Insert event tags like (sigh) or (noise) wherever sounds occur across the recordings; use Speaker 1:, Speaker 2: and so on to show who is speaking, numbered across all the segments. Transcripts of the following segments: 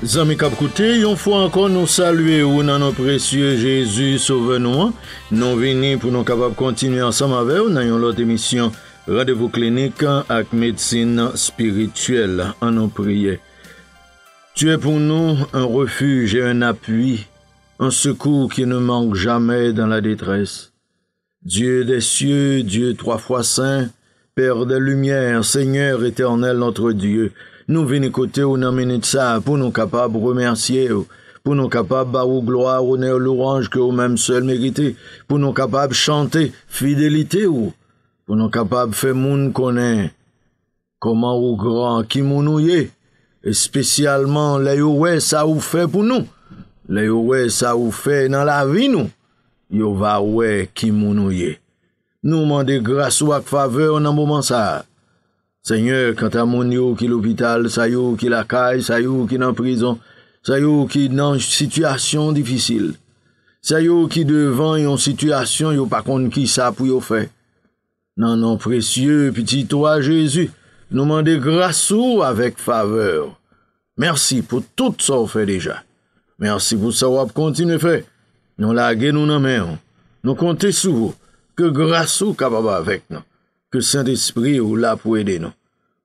Speaker 1: Zami Kapkoute, yon fwa encore nous saluer, ou nan nou presye Jezu souve nous an. pour Nous pou nou kapap kontinu ansam ave ou nan yon Rendez-vous clinique, Klinik ak spirituelle, Spirituel an nou Tu es pour nous un refuge et un appui, un secours qui ne manque jamais dans la détresse. Dieu des cieux, Dieu trois fois saint, Père de lumières, Seigneur éternel notre Dieu, Nou vini kote ou nan menit sa pou nou kapab remersye ou, pou nou kapab ba ou gloa ou ne ou louranj ke ou menm sel merite, pou nou kapab chante fidelite ou, pou nou kapab fe moun konen koman ou gran ki moun ou ye, espesyalman le yo wey sa ou fe pou nou, le yo wey sa ou fe nan la vi nou, yo va wey ki moun ou ye. Nou man de gras wak fave ou nan mouman sa, Señor, kanta moun yo ki l'opital, sa yo ki l'akay, sa yo ki nan prison, sa yo ki nan situasyon difisil. Sa yo ki devan yon situasyon, yo pa kont ki sa pou yo fe. Nan nan precyo, pi titwa Jezu, nou mande grasso avèk faveur. Mersi pou tout sa ou fe deja. Mersi pou sa wap konti nou fe. Nou lage nou nan men. Nou konti souvo, ke grasso kababa avèk nan. que Saint-Esprit ou là pour aider nous.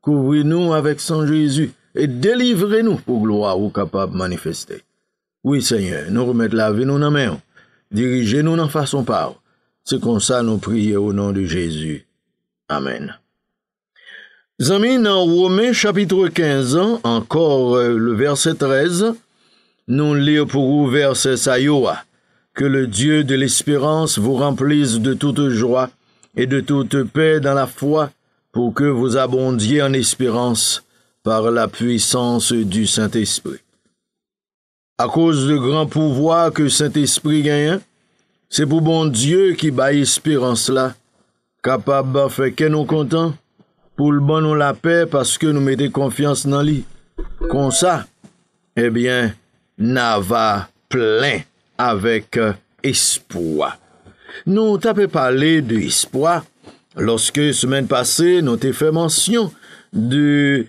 Speaker 1: Couvrez-nous avec saint Jésus et délivrez-nous pour gloire ou capable manifester. Oui, Seigneur, nous remettons la vie nous dans main. Dirigez-nous dans façon par. C'est comme ça nous prions au nom de Jésus. Amen. Amis, dans Romains chapitre 15, encore euh, le verset 13, nous lisons pour vous verset Sayoa. Que le Dieu de l'espérance vous remplisse de toute joie et de toute paix dans la foi, pour que vous abondiez en espérance par la puissance du Saint-Esprit. À cause du grand pouvoir que Saint-Esprit gagne, c'est pour bon Dieu qui bat espérance là, capable de faire que nous content, pour le bon nous la paix parce que nous mettons confiance dans lui. Comme ça, eh bien, nava plein avec euh, espoir. Nou, ta pe pale de ispwa. Lorske, semen pase, nou te fe mensyon de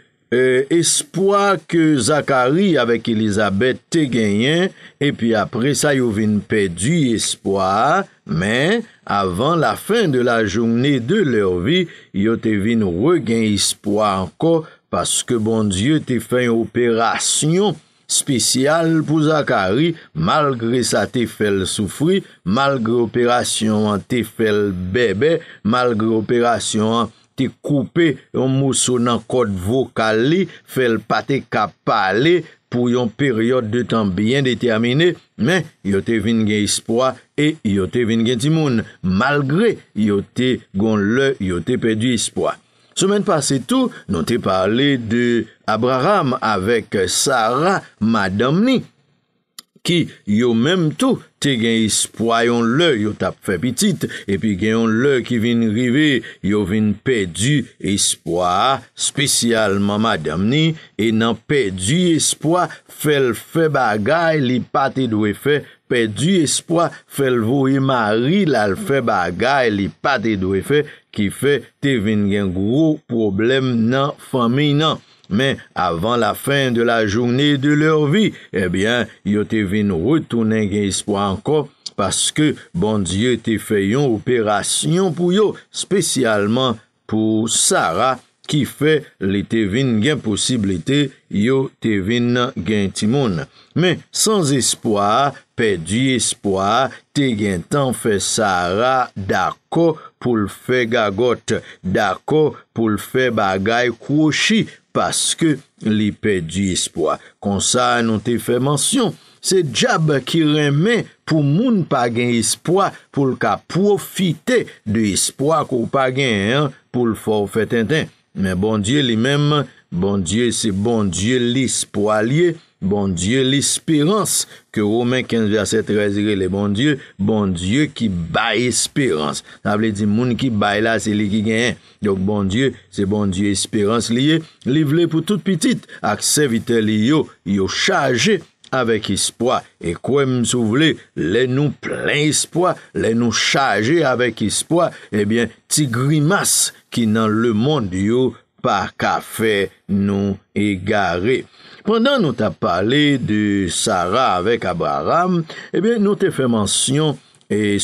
Speaker 1: ispwa euh, ke Zakari avek Elizabeth te genyen. E pi apre sa, yo vin pe di ispwa. Men, avan la fin de la jouni de lèr vi, yo te vin regen ispwa anko. Paske, bon dieu, te fe operasyon. Spesyal pou Zakari, malgre sa te fel soufri, malgre operasyon an te fel bebe, malgre operasyon an te koupe yon mousou nan kote vokali, fel pate kapale pou yon peryote de tan bien detiamine, men yote vin gen ispwa e yote vin gen timoun, malgre yote gon le yote pedi ispwa. Semen pase tou, nou te pale de Abraham avek Sarah madamni ki yo menm tou te gen espwa yon lè yo tap fe pitit epi gen yon lè ki vin rive yo vin pedi espwa spesyalman madamni e nan pedi espwa fel fe bagay li pati dwe fe. pe di espwa felvo e mari lal fe bagay li pa de do efe ki fe te vin gen gwo problem nan fami nan. Men, avan la fin de la jouni de lor vi, ebyen, eh yo te vin wotounen gen espwa anko paske bondye te fe yon operasyon pou yo, spesyalman pou Sara ki fe li te vin gen posibilite yo te vin nan gen timoun. Men, san espwa a, Pè di espwa te gen tan fè sa ra dako pou l fè gagote, dako pou l fè bagay kou chi, paske li pè di espwa. Kon sa nou te fè mansyon, se djab ki remen pou moun pa gen espwa, pou l ka profite de espwa kou pa gen, pou l fò ou fè ten ten. Men bondye li menm, bondye se bondye li espwa liye, Bon dieu l'espirans ke romen 15 verset 13 re le bon dieu, bon dieu ki bay espirans. Sa vle di moun ki bay la se li ki genyen. Donk bon dieu, se bon dieu espirans li ye, li vle pou tout pitit akse vitel yo, yo chaje avèk ispwa. E kwen m sou vle, le nou plen ispwa, le nou chaje avèk ispwa, e bien ti grimas ki nan le mond yo pa kafe nou e gare. Pendan nou ta pale de Sarah avek Abraham, eh nou te fe mansyon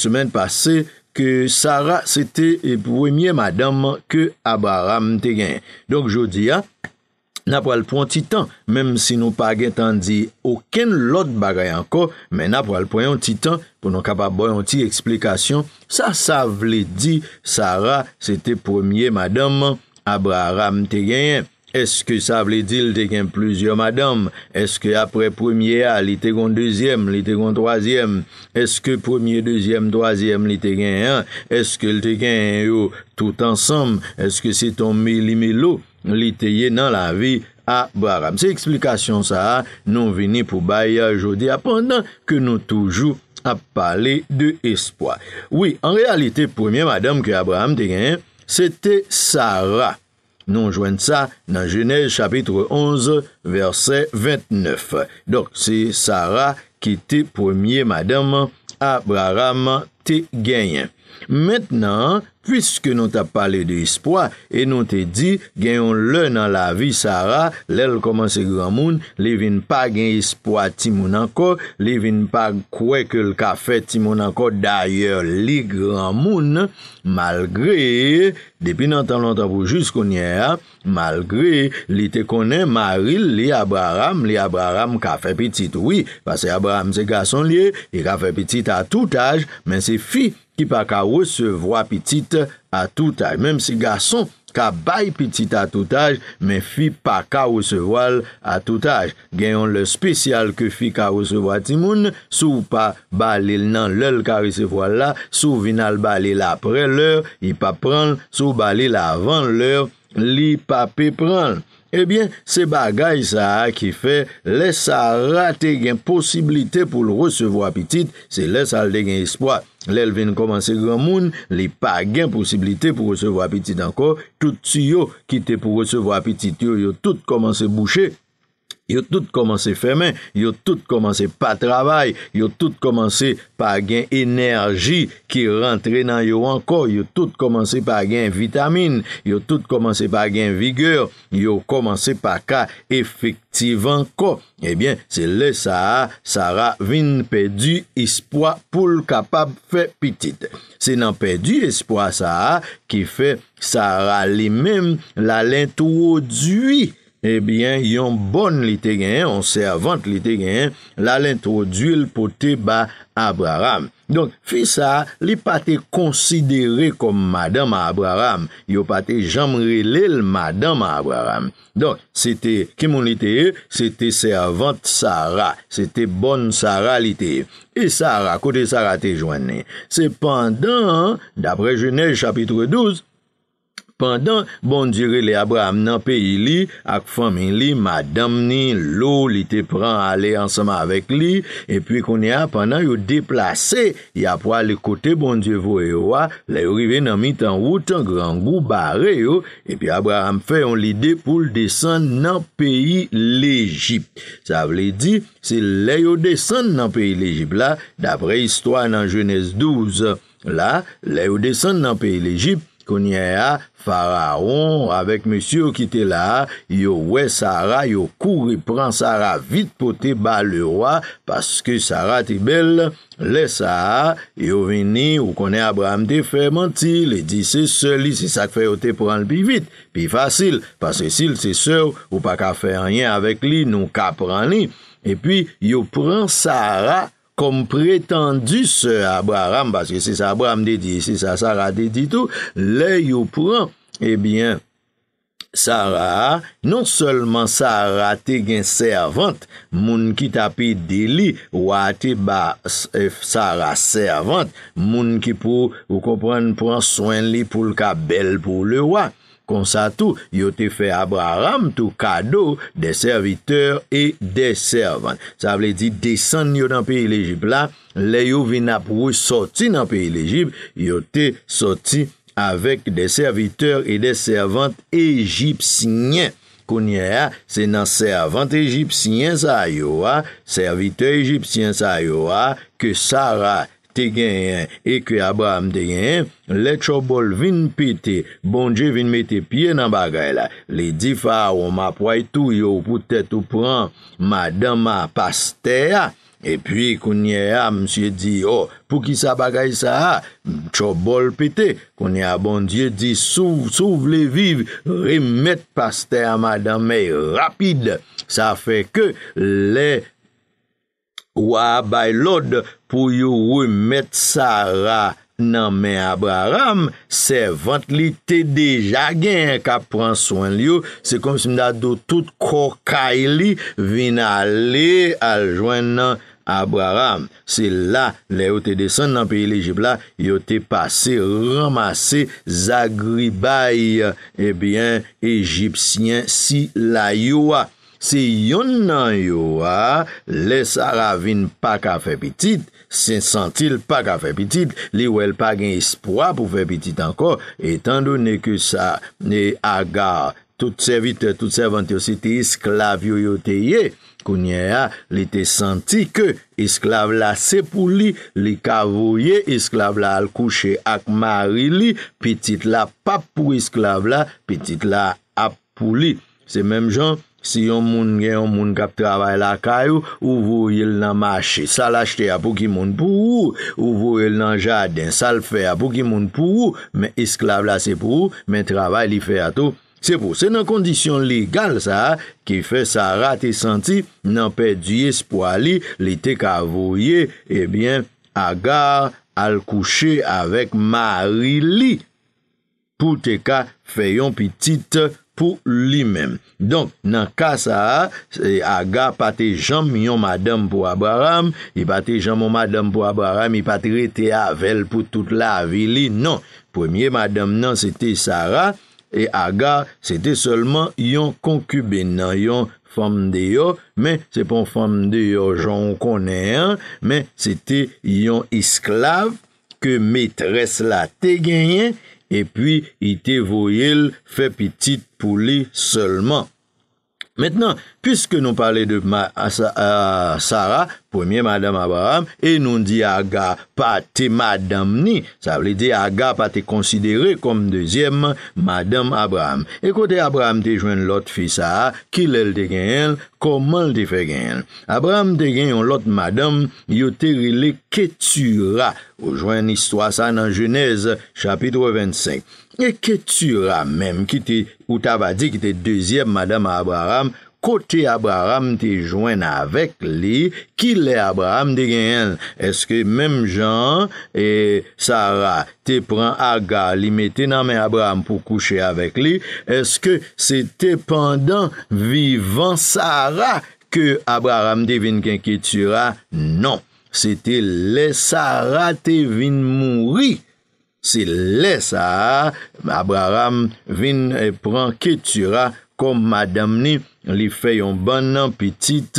Speaker 1: semen pase ke Sarah sete premye madame ke Abraham te genye. Donk jodi ya, ah, na po alpon titan, mem si nou pa gen tan di oken lot bagay anko, men na po alpon yon titan pou nou kapaboy yon ti eksplikasyon, sa sa vle di Sarah sete premye madame Abraham te genye. Eske sa vle di l te gen plouzyon madame? Eske apre premye a, li te gen dwezyem, li te gen dwezyem? Eske premye dwezyem, dwezyem, li te gen an? Eske l te gen yo tout ansam? Eske se ton mi li mi lo, li te gen nan la vi Abraham? Se eksplikasyon sa, nou veni pou baye a jodi apandan ke nou toujou ap pale de espwa. Oui, en realite premye madame ki Abraham te gen, se te Sarah. Nou jwenn sa nan Genèse chapitre 11 verset 29. Dok se Sara ki te premiye madame Abraham te genye. Mètnen, pwiske nou ta pale de ispwa E nou te di, genyon lè nan la vi, Sarah Lè lè koman se gran moun Li vin pa gen ispwa ti moun anko Li vin pa kwe ke l kafe ti moun anko Daryèr, li gran moun Malgré, depi nan tan lantan pou jis kon yè Malgré, li te konè maril li Abraham Li Abraham ka fe pitit Ouwi, pase Abraham se gason li Li ka fe pitit a tout aj Men se fi ki pa ka resevo apitit atoutaj. Mem si gason ka bay pitit atoutaj, men fi pa ka resevo al atoutaj. Genyon le spesyal ke fi ka resevo atimoun, sou pa balil nan lel kari sevo al la, sou vinal balil apre lor, i pa pranl, sou balil avan lor, li pa pe pranl. Ebyen, se bagay sa a ki fe, le sa rate gen posibilite pou l resevo apitit, se le salde gen espoat. Lèl ven komanse gran moun, li pa gen posibilite pou resevo apitit anko, tout si yo kite pou resevo apitit, yo yo tout komanse bouchè. Yo tout komanse fèmen, yo tout komanse pa travay, yo tout komanse pa gen enerji ki rentre nan yo anko, yo tout komanse pa gen vitamine, yo tout komanse pa gen vigor, yo komanse pa ka efektivan ko. Ebyen, se le sa a, sa ra vin pe di ispwa pou l kapab fe pitit. Se nan pe di ispwa sa a, ki fe sa ra li mem la lintou diwi, Ebyen, eh yon bon li te gen, yon servante li te gen, la l'introduil pou te ba Abraham. Don, fi sa, li pa te konsidere kom Madame Abraham. Yo pa te jamrelele Madame Abraham. Don, se te kemon li te, se te servante Sarah. Se te bon Sarah li te. E Sarah, kote Sarah te jwenni. Se pandan, dapre jwenni chapitre douz, pandan, bon di re le Abraham nan peyi li, ak fami li, madame ni, lo li te pran ale ansama avek li, e pi konye a, pandan yo deplase, ya pou a li kote bon di vo yo wa, le yo rive nan mi tan woutan, gran gou bare yo, e pi Abraham fe yon li de pou l desen nan peyi lejip. Sa vle di, se le yo desen nan peyi lejip la, dapre histwa nan jenese 12, la, le yo desen nan peyi lejip, konye a faraon avek monsye ou ki te la, yo wè Sara, yo kouri pran Sara vit pou te ba le wwa, paske Sara ti bel, le Sara, yo vini ou konye Abraham te fè manti, le di se soli, se sa k fè yo te pran li pi vit, pi fasil, paske sil se sol, ou pa ka fè anyen avek li, nou ka pran li, e pi yo pran Sara, Kom pretendu se Abraham, baske se sa Abraham de di, se sa Sarah de di tou, le yo pran, ebyen, eh Sarah, non solman Sarah te gen servante, moun ki tape deli, wate ba eh, Sarah servante, moun ki pou, ou kompran, pran swen li pou lka bel pou le wak. Kon sa tou, yo te fe Abraham tou kado de serviteur e de servan. Sa vle di desan yo nan peyi l'Egypt la, le yo vina prou soti nan peyi l'Egypt, yo te soti avek de serviteur e de servan egyptsinyen. Konye a, se nan servan egyptsinyen sa yo a, serviteur egyptsinyen sa yo a, ke sa ra. te genyen, e kwe Abraham te genyen, le chobol vin pete, bon diye vin mette pie nan bagay la, li di fa ou ma pouay tou yo, pou tete ou pran, madama paste ya, e pi kounye ya, msye di, oh, pou ki sa bagay sa ha, chobol pete, kounye ya, bon diye di, souf, souf le viv, rimet paste ya, madame, rapide, sa fe ke, le chobol, Ou a bay lode pou yo we met sa ra nan men Abraham, se vant li te de jagen ka pran swan li yo, se kom si mda do tout koka li vina le al jwen nan Abraham. Se la le yo te desen nan peyi l'Egypt la, yo te pase ramase zagribay. Ebyen, eh Egyptien si la yo a. Se yon nan yo a, le saravine pa ka fe pitit, se sentil pa ka fe pitit, li wel pa gen ispwa pou fe pitit anko, etan do ne ke sa, ne aga, tout se vite, tout se vanteo, se te isklav yo yo te ye, kounye a, li te senti ke, isklav la se pou li, li kavoye, isklav la al kouche ak mari li, pitit la pa pou isklav la, pitit la ap pou li. Se menm jan? Si yon moun gen yon moun kap travay lakay ou, ou vou yel nan mache salachte a pou ki moun pou ou, ou vou yel nan jade den salfe a pou ki moun pou ou, men esklav la se pou ou, men travay li fe a tou. Se pou, se nan kondisyon legal sa, ki fe sa rate santi nan pedye spoali, li te ka voye, ebyen, eh agar al kouche avèk mari li. Pou te ka feyon pi tit pou. pou li men. Donk, nan ka Sara, aga pati jom yon madame pou Abraham, yi pati jom yon madame pou Abraham, yi pati rete avel pou tout la vi li, nan, premye madame nan, sete Sara, e aga, sete solman yon konkubin nan, yon fam de yo, men, se pon fam de yo, jan konen, men, sete yon isklav, ke metres la te genyen, epwi ite voyil fe pitit pouli selman. Mètnen, pyske nou pale de Sarah, premier madame Abraham, e nou di aga pa te madame ni, sa vle di aga pa te konsidere kom dezyem madame Abraham. Ekote, Abraham te jwen lot fisa, kil el te gen el, koman te fe gen el. Abraham te gen yon lot madame, yote rile ketura. Ou jwen istwa sa nan jenèz, chapitre 25. gen ketura menm ki te, ou ta va di ki te dezyem madame Abraham, kote Abraham te jwen avèk li, ki le Abraham de gen el? Eske menm jan, e Sarah te pren aga li, mette nan men Abraham pou kouche avèk li, eske se te pandan vivan Sarah ke Abraham de vin gen ketura? Non, se te le Sarah te vin mouri, Se lè sa, Abraham vin e pran ketura kom madam ni, li fè yon ban nan pitit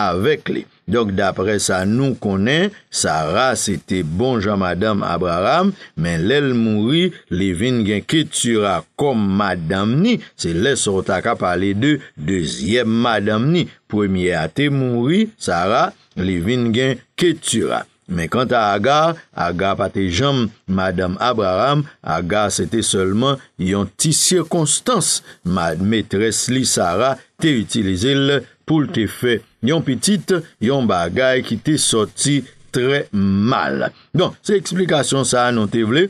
Speaker 1: avèk li. Dok dapre sa nou konen, Sara sete bon jan madam Abraham, men lè l mouri, li vin gen ketura kom madam ni, se lè sotaka pali de, dezyem madam ni, premye ate mouri, Sara, li vin gen ketura. Men kante a agar, agar pa te jom, madame Abraham, agar se te solman yon ti sirkonstans. Mad metres li Sarah te itilizele pou te fe yon pitit, yon bagay ki te soti tre mal. Don, se eksplikasyon sa nan te vle,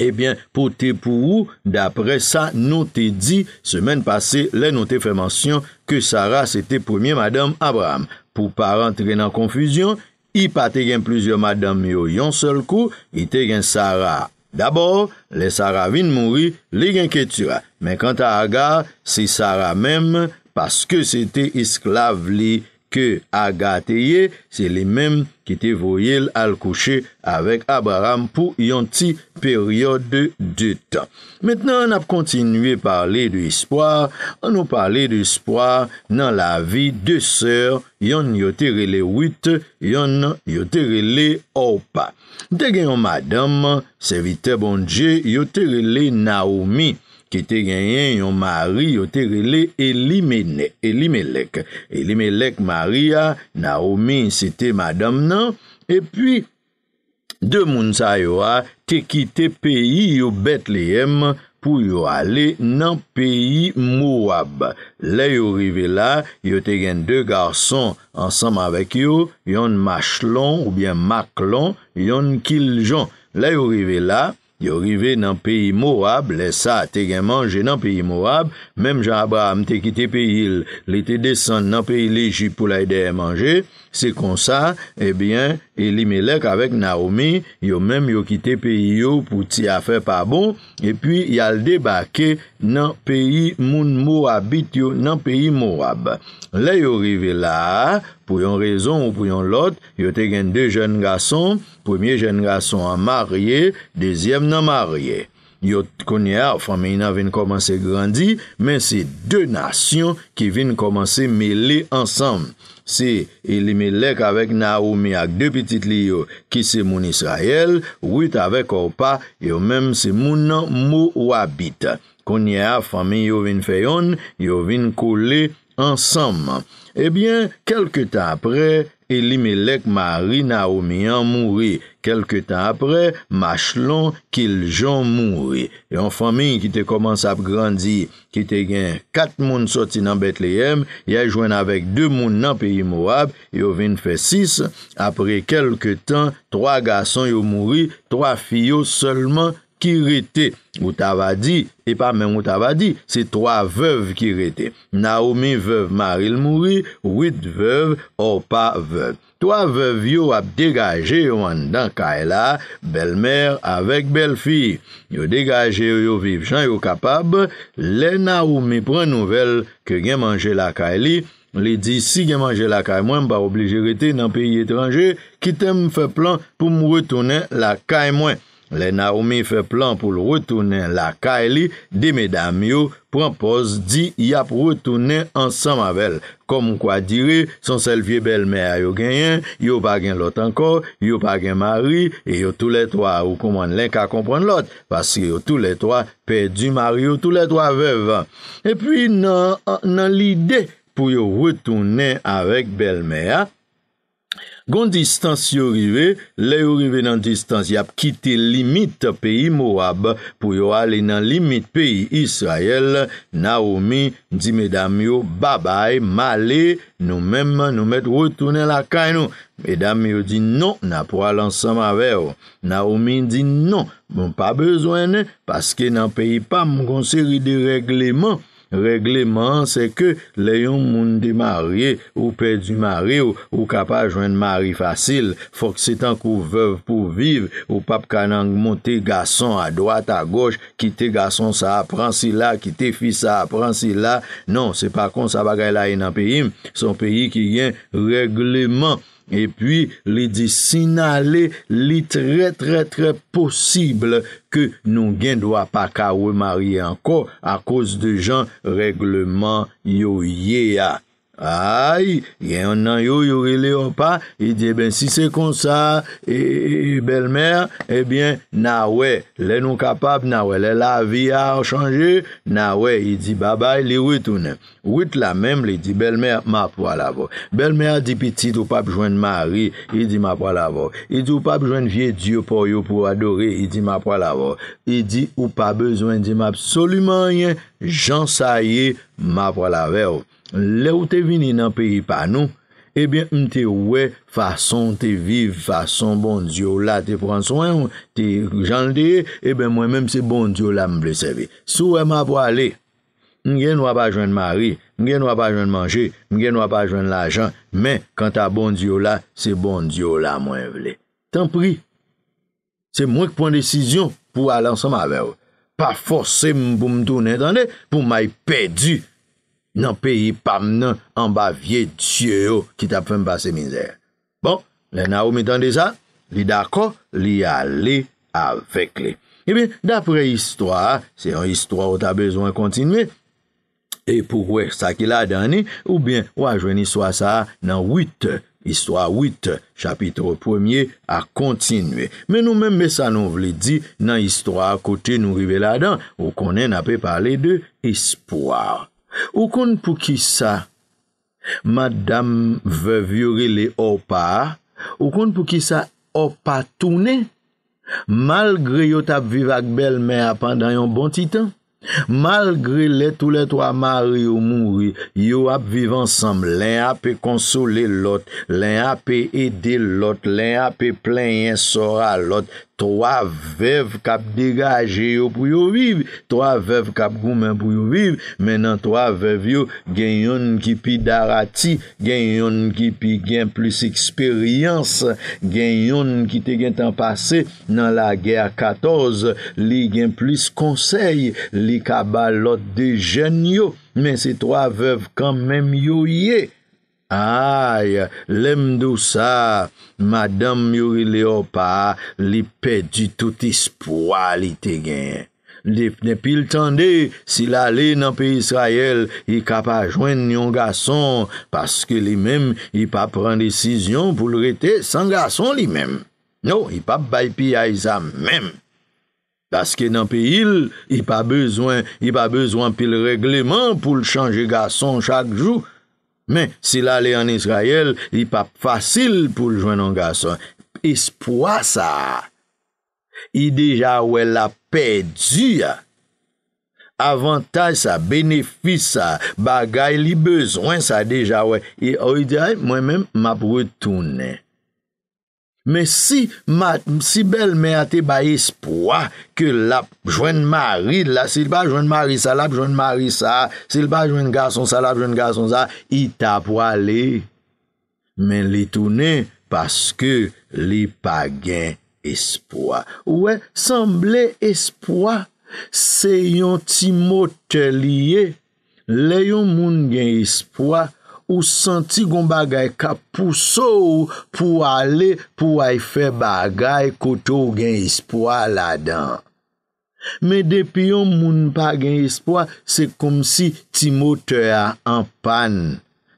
Speaker 1: ebyen pou te pou ou, dapre sa nan te di, semen pase le nan te fe mansyon ke Sarah se te premye madame Abraham pou pa rentre nan konfuzyon I pa te gen plizio madam yo, yon sol kou, i te gen Sara. Dabor, le Sara vin mouri, le gen ketura. Men kanta Aga, se Sara menm, paske se te isklave li, ke Aga te ye, se li menm. ki te voyel al kouche avèk Abraham pou yon ti peryode de tan. Mètnen an ap kontinuye parle de ispoir, an nou parle de ispoir nan la vi de sèr, yon yoterele wite, yon yoterele opa. Dè gen yon madame, se vitè bon djè, yoterele Naomi, ki te gen yen yon mari yo te rile Elimelek. Elimelek mari ya, na ome yon site madam nan, e pi, de moun sa yo a, te kite peyi yo bet le yem, pou yo ale nan peyi mou wab. La yo rive la, yo te gen de garson ansam avek yo, yon Machelon ou bien Maclon, yon Kiljon. La yo rive la, yo rive nan peyi mowab, le sa te gen manje nan peyi mowab, menm jan abra mte kite peyi il, le te desen nan peyi leji pou la ide menje, Se kon sa, ebyen, eh e li me lek avek Naomi, yo menm yo kite peyi yo pou ti afe pa bon, e pi yal debake nan peyi moun mou abit yo, nan peyi mou ab. Le yo rive la, pou yon rezon ou pou yon lot, yo te gen de jen gason, pwemye jen gason an marye, dezyem nan marye. Yo konye a, fami yon vin komanse grandi, men se de nasyon ki vin komanse mele ansam. Se ili e melek avek na ou mi ak de pitit li yo, ki se moun Israel, wite avek ou pa, yo menm se moun nan mou wabit. Konye a, fami yon vin feyon, yon vin koule ansam. E bien, kelke ta apre... E li me lek ma ri na ou mi an mouri. Kelke tan apre, ma chlon kil jan mouri. E an famin ki te komansa ap grandi, ki te gen kat moun soti nan Betleyem, ya jwen avèk de moun nan peyi mou ap, yo vin fè sis. Apre kelke tan, troa gason yo mouri, troa fiyo solman mouri. ki rete, ou ta va di, e pa men ou ta va di, se toa vev ki rete. Naomi vev maril mouri, ouit vev ou pa vev. Toa vev yo ap degaje yo an dan kaela, bel mer avek bel fi. Yo degaje yo vivjan, yo kapab, le Naomi pren nouvel ke gen manje la kaeli, li di si gen manje la kaemwen, ba oblige rete nan peyi etranje, ki tem fe plan pou mou retounen la kaemwen. Le nan ou mi fè plan pou l retounen la ka e li, de medam yo, pwampos di yap retounen ansan mavel. Kom mkwa dire, son sel vie bel mea yo genyen, yo bagen lot ankor, yo bagen mari, e yo tou letwa ou kouman len ka kompran lot, paske yo tou letwa pe di mari yo tou letwa vev. E pi nan lide pou yo retounen avèk bel mea, Gon distans yo rive, le yo rive nan distans, yap kite limit peyi Moab pou yo ale nan limit peyi Israel, Naomi di medam yo, babay, male, nou menm nou met wotounen la kay nou. Medam yo di, non, na pou alansan ma veyo. Naomi di, non, moun pa bezwen, paske nan peyi pa moun konseri de regleman. Regleman se ke le yon moun de marye ou pe di marye ou kapaj jwen de marye fasil, fok se tank ou vev pou viv, ou pap kanan moun te gason a doat a goj, ki te gason sa apran sila, ki te fi sa apran sila, non se pa kon sa bagay la enan peyim, son peyi ki gen regleman. E pi li di sinale li tre tre tre posible ke nou gen dwa pa ka we mari anko a koz de jan regleman yo ye a. Ay, yè yon nan yò, yò rile yon pa, i e di, e ben, si se kon sa, e bel mèr, e ben, e na wè, lè nou kapap, na wè, lè la vi a an chanjè, na wè, i e di, babay, lè wè toune. Wè t'la mèm, lè di, bel mèr, ma pou alavò. Bel mèr di pitit, ou pap jwen mari, i di, ma pou alavò. I di, ou pap jwen vye diyo pou yo pou adorè, i di, ma pou alavò. I di, ou pa bezwen, di, m'absolument yè, jansayè, ma pou alavò. Le ou te vini nan peyi pa nou, ebyen m te we fason, te viv fason, bon diyo la te pran soan, te jan deye, ebyen mwen menm se bon diyo la m vle seve. Sou e m ap wale, m gen wap a jwen de mari, m gen wap a jwen de manje, m gen wap a jwen de la jan, men, kan ta bon diyo la, se bon diyo la mwen vle. Tan pri, se mwen k pon desisyon pou alansan ma vew. Pa force m pou m toune, pou m a y pedi, nan peyi pamnen an ba vie die yo ki tap fèm basè mizer. Bon, lè nan ou mè tan de sa, li dako, li ale avek li. E bin, dapre istwa, se yon istwa ou ta bezwen kontinue, e pou wèk sa ki la dani, ou bin, wajweni swa sa nan wite, istwa wite, chapitre pwemye, a kontinue. Men nou men mè sa nou vle di, nan istwa akote nou rive la dan, ou konen apè pale de ispoa. Ou kon pou ki sa madame ve vyuri le opa, ou kon pou ki sa opa toune, mal gri yo tap vivak bel me apan dan yon bon titan? Malgre letou letou a mari yo mouri Yo ap viv ansam Len ap konsole e lot Len ap e ede lot Len ap e plenye sora lot Toa vev kap degaje yo pou yo viv Toa vev kap goumen pou yo viv Menan toa vev yo gen yon ki pi darati Gen yon ki pi gen plus eksperyans Gen yon ki te gen tan pase nan la ger 14 Li gen plus konsey Li gen plus konsey li ka ba lot de jen yo, men se toa vev kan menm yo ye. Aya, lem dou sa, madame yori le opa, li pe di tout ispwa li te gen. Li ne pil tende, si la le nan pi Israel, li ka pa jwen yon gason, paske li menm, li pa pren desisyon pou lrete san gason li menm. Nou, li pa bay pi aiza menm. Paske nan pe yil, yi pa bezwen, yi pa bezwen pil regleman pou l chanje gason chak jou. Men, si l alè an Israel, yi pa fasil pou l jwen an gason. Espwa sa, yi deja wè la pè diya. Avantaj sa, benefis sa, bagay li bezwen sa deja wè. Yi ou yi oh, diya, ah, mwen men map wè toune. Men si bel men ate ba espwa, ke la jwen mari la, se l'ba jwen mari sa la, jwen mari sa, se l'ba jwen gason sa la, jwen gason sa, ita pou ale, men li toune, paske li pa gen espwa. Ouè, sanble espwa, se yon ti motelye, le yon moun gen espwa, ou santi goun bagay ka pousse ou pou ale pou ay fe bagay koto gen ispwa la dan. Me depi yon moun pa gen ispwa, se kom si ti mote a an pan,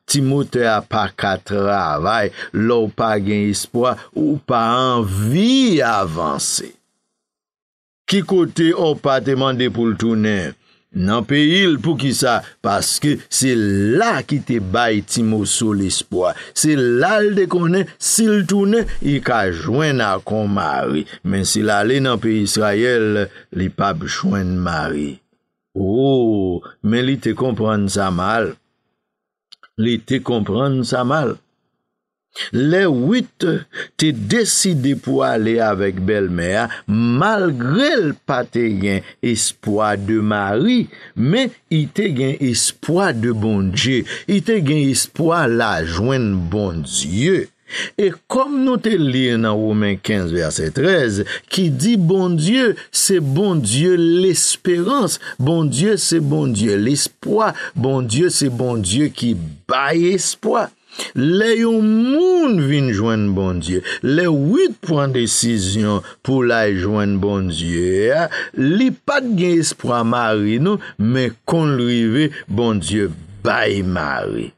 Speaker 1: ti mote a pa ka travay, lò pa gen ispwa ou pa an vi avanse. Ki kote ou pa te mande pou l'tounen? Nan pe il pou ki sa, paske se la ki te bay timo sou l'espoi. Se lal de konen, sil toune, i ka jwen akon mari. Men se lale nan pe Israel, li pab jwen mari. Ou, oh, men li te kompran sa mal. Li te kompran sa mal. Le wite te deside pou ale avèk bel mè a, malgre l pa te gen espoi de mari, men i te gen espoi de bon dieu, i te gen espoi la jwen bon dieu. E kom nou te liye nan roumen 15 verset 13, ki di bon dieu, se bon dieu l'esperans, bon dieu se bon dieu l'espoi, bon dieu se bon dieu ki bay espoi. Le yon moun vin jwen bon die. Le wit pran desisyon pou la jwen bon die. Li pat gen espra mari nou. Men kon li ve bon die bay mari.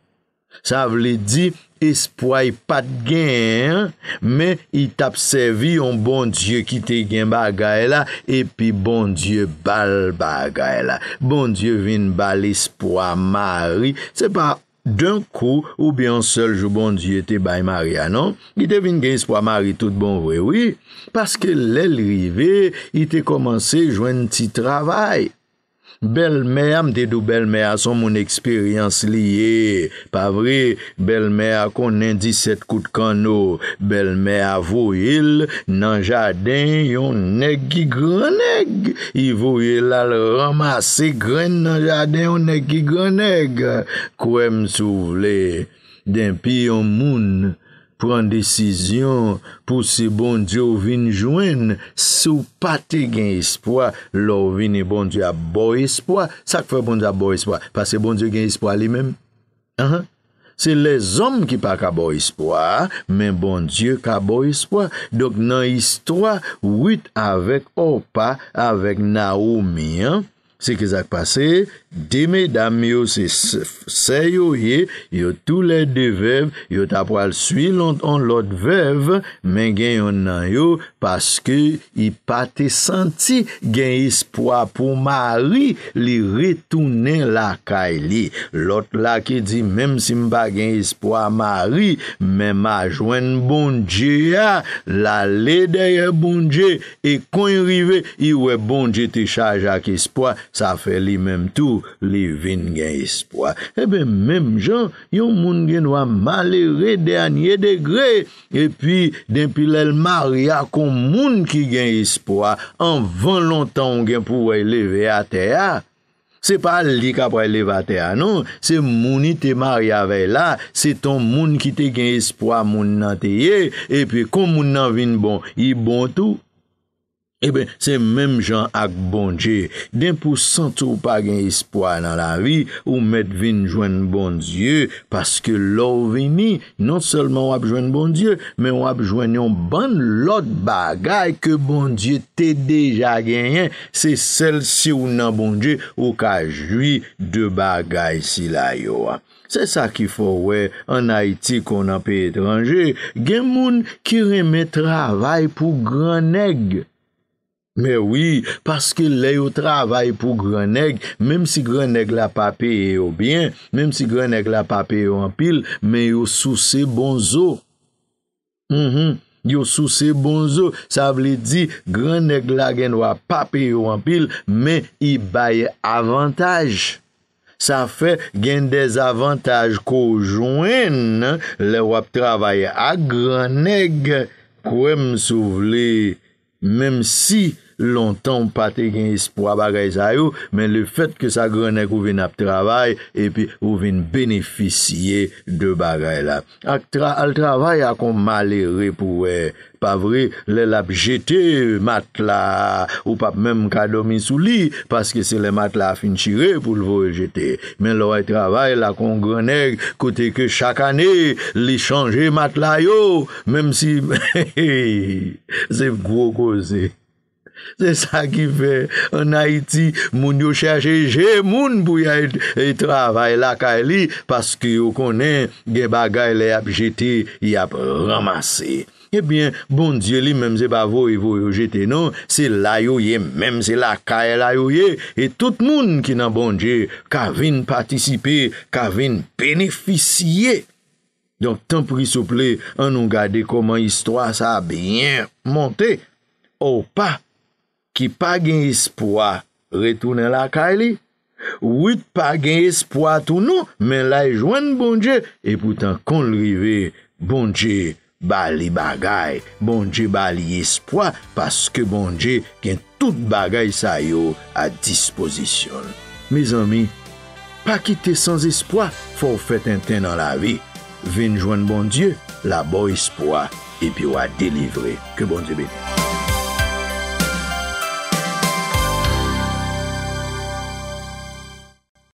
Speaker 1: Sa vle di espra yi pat gen. Men yi tap se vi yon bon die kite gen bagay la. E pi bon die bal bagay la. Bon die vin bal espra mari. Se pa... D'an kou ou bi an sol jou bon di ete bay mar ya nan, ki devin gen ispwa mari tout bon vwe wwe, paske lel rive ite komanse jwen ti travay. Belme a mde do belme a son moun eksperyans liye, pa vre, belme a konen di set kout kano, belme a vo il nan jaden yon neg ki greneg, i vo il al ramase gren nan jaden yon neg ki greneg, kwe m sou vle, den pi yon moun. Gran desisyon pou si bon Diyo vin jwen, sou pati gen ispwa, lor vin e bon Diyo a bo ispwa. Sa k fè bon, bon Diyo a bo ispwa? Bon ah, ah. Pas se bon Diyo gen ispwa li men? An? Se le zom ki pa ka bo ispwa, men bon Diyo ka bo ispwa. Dok nan istwa, wit avek opa, avek Naomi, an? Se kizak pase, di me dam yo se seyo ye, yo tou le de vev, yo tapwal sui lontan lot vev, men gen yon nan yo, paske yi pa te santi gen ispwa pou mari li retounen lakay li. Lot la ki di, menm si mba gen ispwa mari, menm a jwen bon dje ya, la le deye bon dje, e kon yi rive, yi we bon dje te chajak ispwa, Sa fe li menm tou, li vin gen ispwa. Ebe menm jan, yon moun gen waman li re denye degre. E pi, denpilel maria kon moun ki gen ispwa, an van lontan gen pou wèy leve a teya. Se pa li ka pou wèy leve a teya, non. Se moun ite maria vey la, se ton moun ki te gen ispwa moun nan teye. E pi, kon moun nan vin bon, yi bon tou. Ebe, eh se menm jan ak bondje, den pou santou pa gen ispwa nan la vi, ou met vin jwen bondje, paske lor vini, non selman wap jwen bondje, men wap jwen yon ban lot bagay ke bondje te deja genyen, se sel si ou nan bondje, ou ka jwi de bagay si la yo. Se sa ki fò wè, an Haiti kon an pe etranje, gen moun ki reme travay pou gran neg, Mè wè, paske lè yo travay pou granèk, mèm si granèk la pape yo byen, mèm si granèk la pape yo anpil, mè yo sou se bon zo. Mh mh, yo sou se bon zo, sa vle di granèk la gen wap pape yo anpil, mè yi baye avantaj. Sa fè gen dez avantaj ko jwen, lè wap travay a granèk, kwen m sou vle, mèm si granèk, lontan pati gen ispwa bagay sa yo, men le fet ke sa grenek ou vin ap travay, epi ou vin beneficye de bagay la. Al travay akon male repouwe, pa vre lel ap jete matla, ou pap menm kado misou li, paske se le matla finchire pou lvo e jete. Men lor ay e travay lakon grenek, kote ke chakane li chanje matla yo, menm si, zep (laughs) grokose. Se sa ki fe, an Haiti, moun yo chaje je moun pou ya yi travay lakay li, paske yo konen gen bagay li ap jete, yi ap ramase. Ebyen, eh bon die li, mem se ba vo yo jete non, se la yo ye, mem se lakay la yo ye, e tout moun ki nan bon die, ka vin patisipe, ka vin penefisye. Don, tan pri souple, an nou gade koman histwa sa bien monte, ou pa. Ki pa gen espoa, retounen la ka li. Ou it pa gen espoa tou nou, men la e joan bonje. E poutan kon li ve, bonje ba li bagay. Bonje ba li espoa, paske bonje gen tout bagay sa yo a disposisyon. Me zami, pa ki te sans espoa, fò ou fèt enten nan la vi. Ven joan bonje, la bo espoa, epi ou a delivre. Ke bonje bine.